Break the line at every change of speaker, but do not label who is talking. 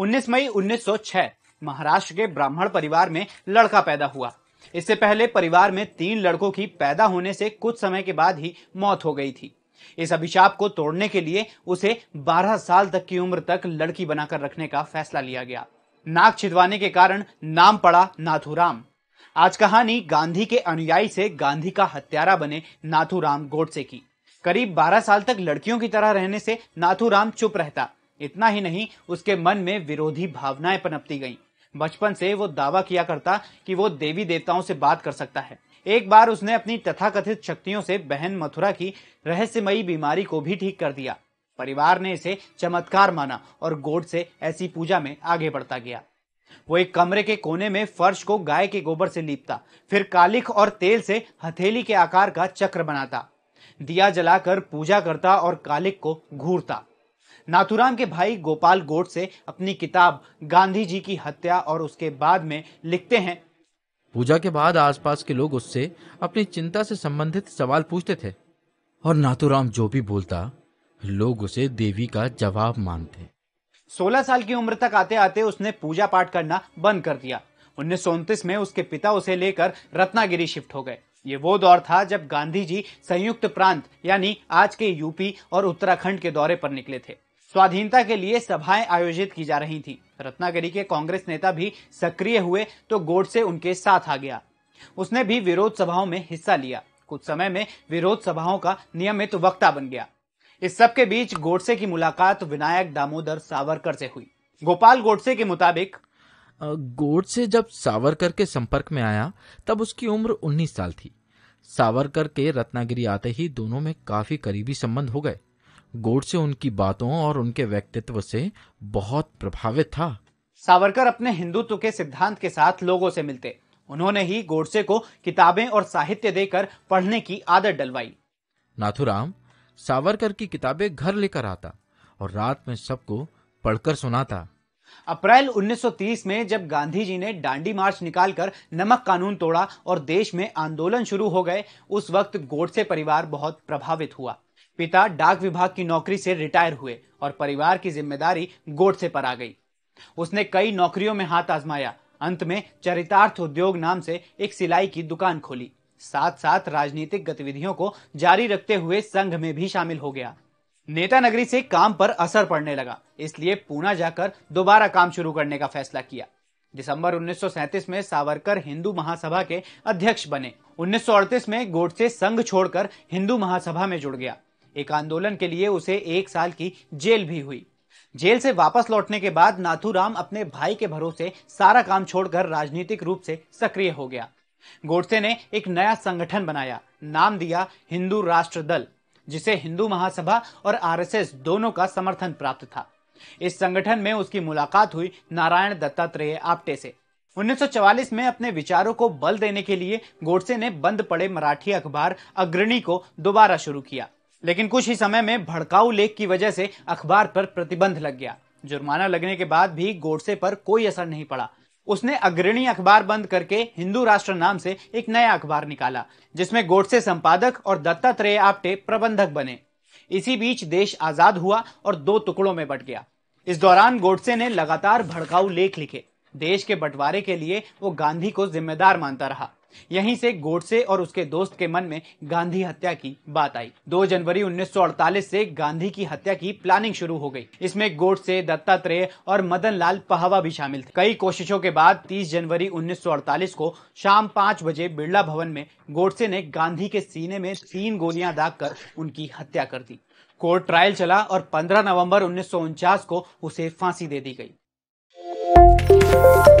19 मई 1906 महाराष्ट्र के ब्राह्मण परिवार में लड़का पैदा हुआ इससे पहले परिवार में तीन लड़कों की पैदा होने से कुछ समय के बाद ही मौत हो गई थी इस अभिशाप को तोड़ने के लिए उसे 12 साल तक की उम्र तक लड़की बनाकर रखने का फैसला लिया गया नाक छिदवाने के कारण नाम पड़ा नाथुराम आज कहानी गांधी के अनुयायी से गांधी का हत्यारा बने नाथुराम गोडसे की करीब 12 साल तक लड़कियों की तरह रहने से नाथुराम चुप रहता इतना ही नहीं उसके मन में विरोधी भावनाएं पनपती गईं। बचपन से वो दावा किया करता कि वो देवी देवताओं से बात कर सकता है एक बार उसने अपनी तथाकथित शक्तियों से बहन मथुरा की रहस्यमयी बीमारी को भी ठीक कर दिया परिवार ने इसे चमत्कार माना और गोड से ऐसी पूजा में आगे बढ़ता गया वो एक कमरे के कोने में फर्श को गाय के गोबर से लीपता फिर कालिख और तेल से हथेली के आकार का चक्र बनाता दिया जलाकर पूजा करता और कालिक को घूरता नाथुराम के भाई गोपाल गोट से अपनी किताब गांधी जी की हत्या और उसके बाद में लिखते हैं
पूजा के बाद आसपास के लोग उससे अपनी चिंता से संबंधित सवाल पूछते थे और नाथुराम जो भी बोलता लोग उसे देवी का जवाब मानते
सोलह साल की उम्र तक आते आते उसने पूजा पाठ करना बंद कर दिया उन्नीस में उसके पिता उसे लेकर रत्नागिरी शिफ्ट हो गए ये वो दौर था जब गांधी जी संयुक्त प्रांत यानी आज के यूपी और उत्तराखंड के दौरे पर निकले थे स्वाधीनता के लिए सभाएं आयोजित की जा रही थी रत्नागिरी के कांग्रेस नेता भी सक्रिय हुए तो गोडसे उनके साथ आ गया उसने भी विरोध सभाओं में हिस्सा लिया कुछ समय में विरोध सभाओं का नियमित वक्ता बन गया इस सब के बीच गोडसे की मुलाकात विनायक दामोदर सावरकर से हुई गोपाल गोडसे के मुताबिक
गोडसे जब सावरकर के संपर्क में आया तब उसकी उम्र 19 साल थी सावरकर के रत्नागिरी आते ही दोनों में काफी करीबी संबंध हो गए गोड से उनकी बातों और उनके व्यक्तित्व से बहुत प्रभावित था
सावरकर अपने हिंदुत्व के सिद्धांत के साथ लोगों से मिलते उन्होंने ही गोडसे को किताबें और साहित्य देकर पढ़ने की आदत डलवाई नाथुराम सावरकर की किताबें घर लेकर आता और रात
में सबको पढ़कर सुनाता
अप्रैल 1930 में जब गांधी जी ने डांडी मार्च निकालकर नमक कानून तोड़ा और देश में आंदोलन शुरू हो गए उस वक्त गोडसे परिवार बहुत प्रभावित हुआ पिता डाक विभाग की नौकरी से रिटायर हुए और परिवार की जिम्मेदारी गोडसे पर आ गई उसने कई नौकरियों में हाथ आजमाया अंत में चरितार्थ उद्योग नाम से एक सिलाई की दुकान खोली साथ साथ राजनीतिक गतिविधियों को जारी रखते हुए संघ में भी शामिल हो गया नेता नगरी से काम पर असर पड़ने लगा इसलिए पूना जाकर दोबारा काम शुरू करने का फैसला किया दिसंबर 1937 में सावरकर हिंदू महासभा के अध्यक्ष बने 1938 में गोडसे संघ छोड़कर हिंदू महासभा में जुड़ गया एक आंदोलन के लिए उसे एक साल की जेल भी हुई जेल से वापस लौटने के बाद नाथूराम अपने भाई के भरोसे सारा काम छोड़कर राजनीतिक रूप से सक्रिय हो गया गोडसे ने एक नया संगठन बनाया नाम दिया हिंदू राष्ट्र दल जिसे हिंदू महासभा और आरएसएस दोनों का समर्थन प्राप्त था इस संगठन में उसकी मुलाकात हुई नारायण दत्तात्रेय आप्टे से 1944 में अपने विचारों को बल देने के लिए गोडसे ने बंद पड़े मराठी अखबार अग्रणी को दोबारा शुरू किया लेकिन कुछ ही समय में भड़काऊ लेख की वजह से अखबार पर प्रतिबंध लग गया जुर्माना लगने के बाद भी गोडसे पर कोई असर नहीं पड़ा उसने अग्रणी अखबार बंद करके हिंदू राष्ट्र नाम से एक नया अखबार निकाला जिसमें गोडसे संपादक और दत्तात्रेय आपटे प्रबंधक बने इसी बीच देश आजाद हुआ और दो टुकड़ों में बट गया इस दौरान गोडसे ने लगातार भड़काऊ लेख लिखे देश के बंटवारे के लिए वो गांधी को जिम्मेदार मानता रहा यहीं से गोडसे और उसके दोस्त के मन में गांधी हत्या की बात आई 2 जनवरी 1948 से गांधी की हत्या की प्लानिंग शुरू हो गई इसमें गोडसे दत्तात्रेय और मदन लाल पहावा भी शामिल थे कई कोशिशों के बाद 30 जनवरी 1948 को शाम पाँच बजे बिरला भवन में गोडसे ने गांधी के सीने में तीन गोलियां दाग कर उनकी हत्या कर दी कोर्ट ट्रायल चला और 15 नवंबर उन्नीस को उसे फांसी दे दी गई Música